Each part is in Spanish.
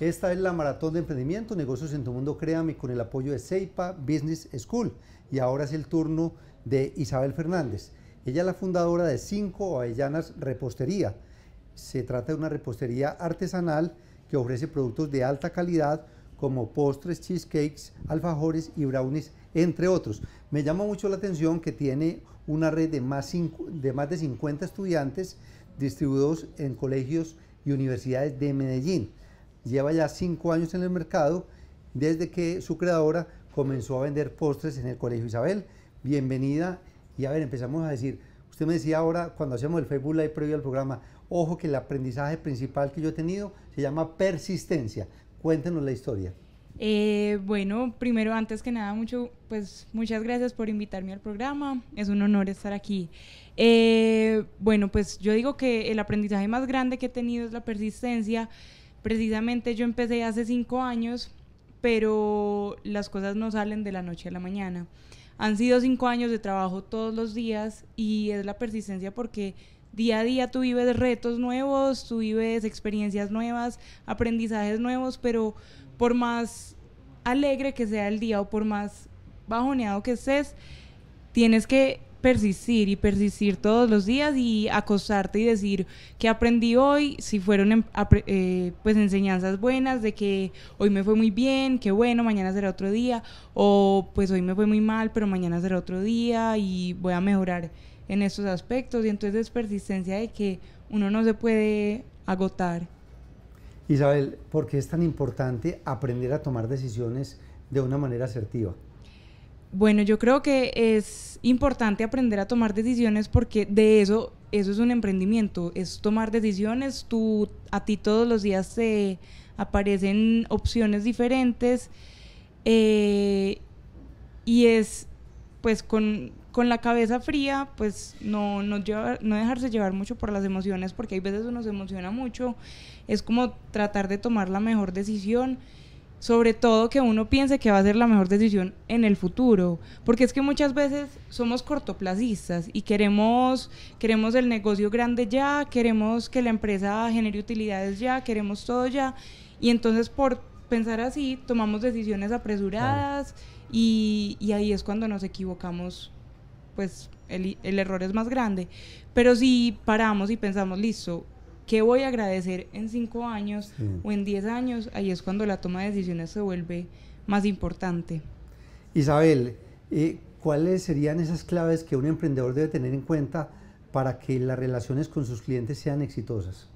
Esta es la maratón de emprendimiento, negocios en tu mundo, créame, con el apoyo de Seipa Business School. Y ahora es el turno de Isabel Fernández. Ella es la fundadora de Cinco Avellanas Repostería. Se trata de una repostería artesanal que ofrece productos de alta calidad como postres, cheesecakes, alfajores y brownies, entre otros. Me llama mucho la atención que tiene una red de más, de, más de 50 estudiantes distribuidos en colegios y universidades de Medellín. Lleva ya cinco años en el mercado desde que su creadora comenzó a vender postres en el Colegio Isabel. Bienvenida y a ver, empezamos a decir, usted me decía ahora cuando hacemos el Facebook Live previo al programa, ojo que el aprendizaje principal que yo he tenido se llama persistencia. Cuéntenos la historia. Eh, bueno, primero, antes que nada, mucho, pues muchas gracias por invitarme al programa. Es un honor estar aquí. Eh, bueno, pues yo digo que el aprendizaje más grande que he tenido es la persistencia. Precisamente yo empecé hace cinco años, pero las cosas no salen de la noche a la mañana. Han sido cinco años de trabajo todos los días y es la persistencia porque día a día tú vives retos nuevos, tú vives experiencias nuevas, aprendizajes nuevos, pero por más alegre que sea el día o por más bajoneado que estés, tienes que persistir y persistir todos los días y acostarte y decir que aprendí hoy, si fueron em, eh, pues enseñanzas buenas de que hoy me fue muy bien, que bueno, mañana será otro día, o pues hoy me fue muy mal, pero mañana será otro día y voy a mejorar en estos aspectos y entonces es persistencia de que uno no se puede agotar. Isabel, ¿por qué es tan importante aprender a tomar decisiones de una manera asertiva? Bueno, yo creo que es importante aprender a tomar decisiones porque de eso, eso es un emprendimiento, es tomar decisiones, tú, a ti todos los días te aparecen opciones diferentes eh, y es pues con, la cabeza fría, pues no, no dejarse llevar mucho por las emociones porque hay veces uno se emociona mucho, es como tratar de tomar la mejor decisión sobre todo que uno piense que va a ser la mejor decisión en el futuro, porque es que muchas veces somos cortoplacistas y queremos queremos el negocio grande ya, queremos que la empresa genere utilidades ya, queremos todo ya y entonces por pensar así tomamos decisiones apresuradas y, ahí es cuando nos equivocamos, pues el, el error es más grande, pero si paramos y pensamos, listo, ¿Qué voy a agradecer en cinco años o en diez años? Ahí es cuando la toma de decisiones se vuelve más importante. Isabel, eh, ¿cuáles serían esas claves que un emprendedor debe tener en cuenta para que las relaciones con sus clientes sean exitosas?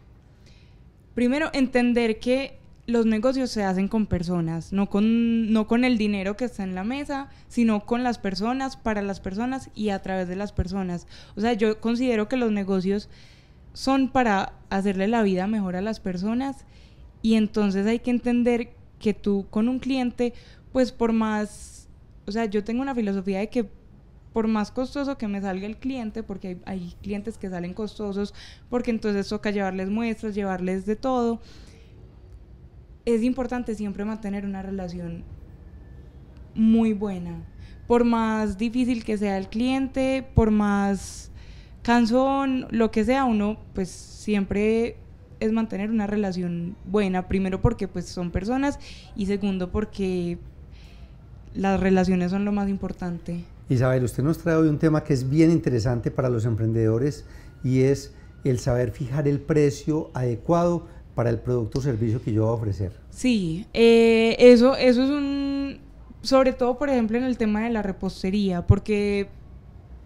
Primero, entender que los negocios se hacen con personas, no con, no con el dinero que está en la mesa, sino con las personas, para las personas y a través de las personas. O sea, yo considero que los negocios son para hacerle la vida mejor a las personas y entonces hay que entender que tú con un cliente, pues por más, o sea, yo tengo una filosofía de que por más costoso que me salga el cliente, porque hay, clientes que salen costosos, porque entonces toca llevarles muestras, llevarles de todo, es importante siempre mantener una relación muy buena. Por más difícil que sea el cliente, por más canso lo que sea, uno pues siempre es mantener una relación buena, primero porque pues son personas y segundo porque las relaciones son lo más importante. Isabel, usted nos trae hoy un tema que es bien interesante para los emprendedores y es el saber fijar el precio adecuado para el producto o servicio que yo voy a ofrecer. Sí, eh, eso, eso es un, sobre todo por ejemplo en el tema de la repostería, porque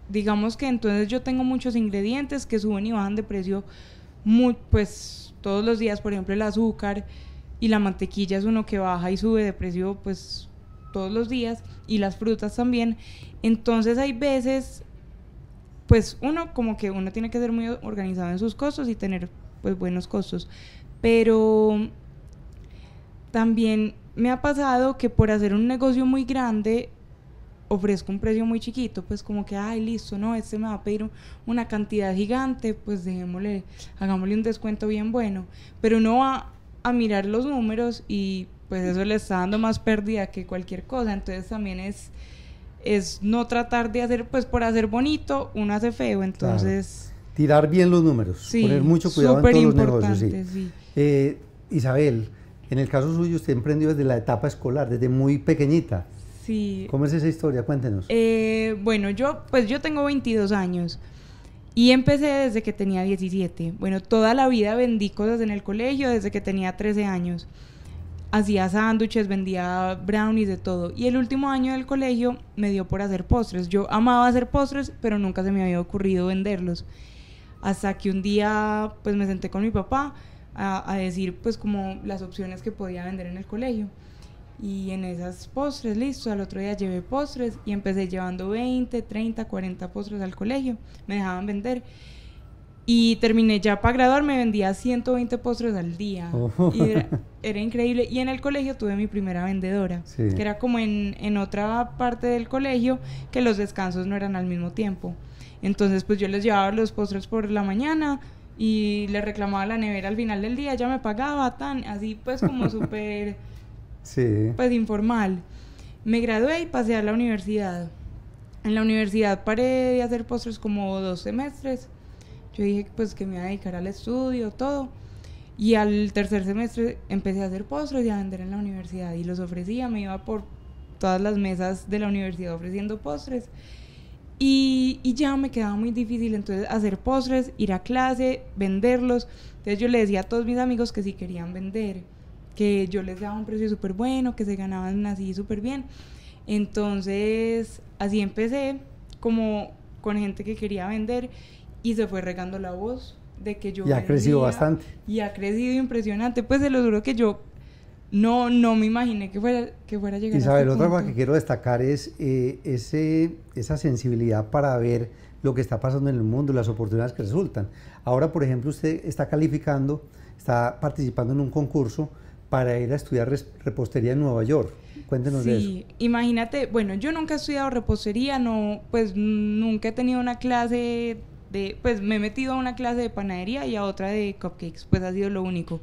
digamos que entonces yo tengo muchos ingredientes que suben y bajan de precio muy, pues todos los días, por ejemplo el azúcar y la mantequilla es uno que baja y sube de precio pues todos los días y las frutas también. Entonces hay veces pues uno como que uno tiene que ser muy organizado en sus costos y tener pues buenos costos, pero también me ha pasado que por hacer un negocio muy grande ofrezco un precio muy chiquito, pues como que, ay, listo, no, ese me va a pedir una cantidad gigante, pues dejémosle, hagámosle un descuento bien bueno. Pero uno va a mirar los números y pues eso le está dando más pérdida que cualquier cosa. Entonces también es, es no tratar de hacer, pues por hacer bonito, uno hace feo. Entonces... Tirar bien los números, poner mucho cuidado en todos los números. Sí. Eh, Isabel, en el caso suyo usted emprendió desde la etapa escolar, desde muy pequeñita. ¿Cómo es esa historia? Cuéntenos. Eh, bueno, yo, pues yo tengo 22 años y empecé desde que tenía 17. Bueno, toda la vida vendí cosas en el colegio desde que tenía 13 años. Hacía sándwiches, vendía brownies, de todo. Y el último año del colegio me dio por hacer postres. Yo amaba hacer postres, pero nunca se me había ocurrido venderlos. Hasta que un día, pues me senté con mi papá a, a decir, pues, como las opciones que podía vender en el colegio y en esas postres, listo, al otro día llevé postres y empecé llevando 20, 30, 40 postres al colegio. Me dejaban vender. Y terminé ya para me vendía 120 postres al día. Oh. Y era, increíble. Y en el colegio tuve mi primera vendedora, que era como en, otra parte del colegio, que los descansos no eran al mismo tiempo. Entonces, pues yo les llevaba los postres por la mañana y le reclamaba la nevera al final del día, ya me pagaba tan, así pues como súper pues informal. Me gradué y pasé a la universidad. En la universidad paré de hacer postres como dos semestres. Yo dije pues que me iba a dedicar al estudio, todo. Y al tercer semestre empecé a hacer postres y a vender en la universidad y los ofrecía, me iba por todas las mesas de la universidad ofreciendo postres. Y, ya me quedaba muy difícil entonces hacer postres, ir a clase, venderlos. Entonces yo le decía a todos mis amigos que si querían vender que yo les daba un precio súper bueno, que se ganaban así súper bien. Entonces, así empecé, como con gente que quería vender, y se fue regando la voz de que yo... Y ha crecido bastante. Y ha crecido impresionante. Pues se lo juro que yo no, no me imaginé que fuera, que fuera a llegar a este otra cosa que quiero destacar es eh, ese, esa sensibilidad para ver lo que está pasando en el mundo, las oportunidades que resultan. Ahora, por ejemplo, usted está calificando, está participando en un concurso para ir a estudiar repostería en Nueva York. Cuéntenos de eso. Sí, imagínate, bueno, yo nunca he estudiado repostería, no, pues nunca he tenido una clase de, pues me he metido a una clase de panadería y a otra de cupcakes, pues ha sido lo único.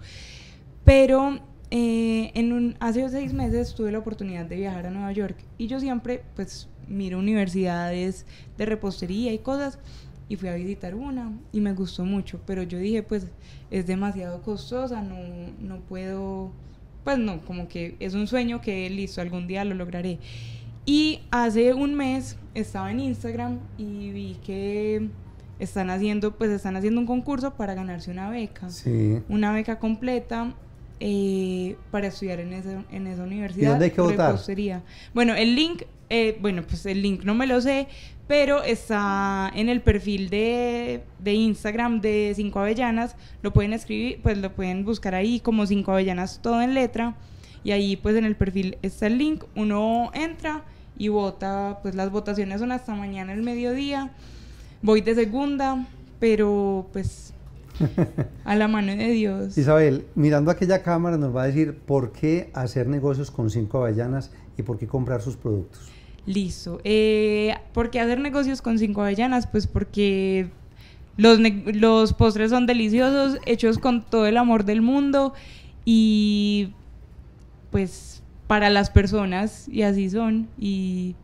Pero eh, en un, hace seis meses tuve la oportunidad de viajar a Nueva York y yo siempre, pues, miro universidades de repostería y cosas y fui a visitar una y me gustó mucho, pero yo dije, pues es demasiado costosa, no, no puedo, pues no, como que es un sueño que listo, algún día lo lograré. Y hace un mes estaba en Instagram y vi que están haciendo, pues están haciendo un concurso para ganarse una beca, sí. una beca completa eh, para estudiar en esa, universidad. ¿Y dónde hay que votar? Bueno, el link, eh, bueno, pues el link no me lo sé, pero está en el perfil de, de Instagram de Cinco Avellanas. Lo pueden escribir, pues lo pueden buscar ahí como Cinco Avellanas todo en letra. Y ahí pues en el perfil está el link, uno entra y vota, pues las votaciones son hasta mañana el mediodía. Voy de segunda, pero pues a la mano de Dios. Isabel, mirando aquella cámara nos va a decir por qué hacer negocios con cinco avellanas y por qué comprar sus productos. Listo. Eh, ¿Por qué hacer negocios con cinco avellanas? Pues porque los, postres son deliciosos, hechos con todo el amor del mundo y pues para las personas y así son y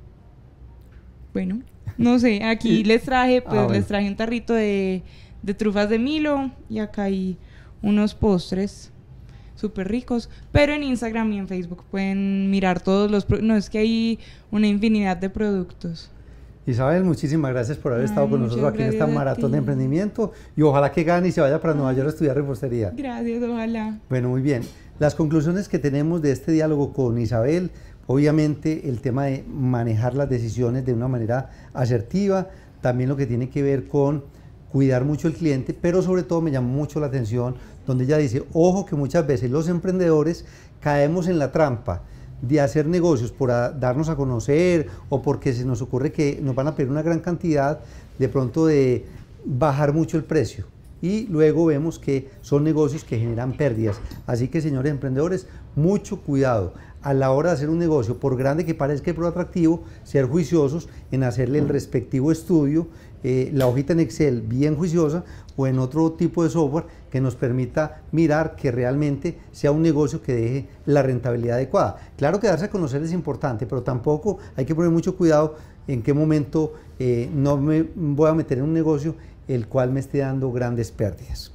bueno, no sé, aquí les traje pues ah, les traje un tarrito de de trufas de Milo y acá hay unos postres súper ricos, pero en Instagram y en Facebook pueden mirar todos los... No, es que hay una infinidad de productos. Isabel, muchísimas gracias por haber estado con nosotros aquí en esta maratón de emprendimiento y ojalá que gane y se vaya para Nueva York a estudiar repostería. Gracias, ojalá. Bueno, muy bien. Las conclusiones que tenemos de este diálogo con Isabel, obviamente el tema de manejar las decisiones de una manera asertiva, también lo que tiene que ver con cuidar mucho el cliente, pero sobre todo me llamó mucho la atención donde ella dice, ojo que muchas veces los emprendedores caemos en la trampa de hacer negocios por darnos a conocer o porque se nos ocurre que nos van a pedir una gran cantidad, de pronto de bajar mucho el precio. Y luego vemos que son negocios que generan pérdidas. Así que señores emprendedores, mucho cuidado a la hora de hacer un negocio, por grande que parezca atractivo, ser juiciosos en hacerle el respectivo estudio eh, la hojita en Excel bien juiciosa o en otro tipo de software que nos permita mirar que realmente sea un negocio que deje la rentabilidad adecuada. Claro que darse a conocer es importante, pero tampoco hay que poner mucho cuidado en qué momento eh, no me voy a meter en un negocio el cual me esté dando grandes pérdidas.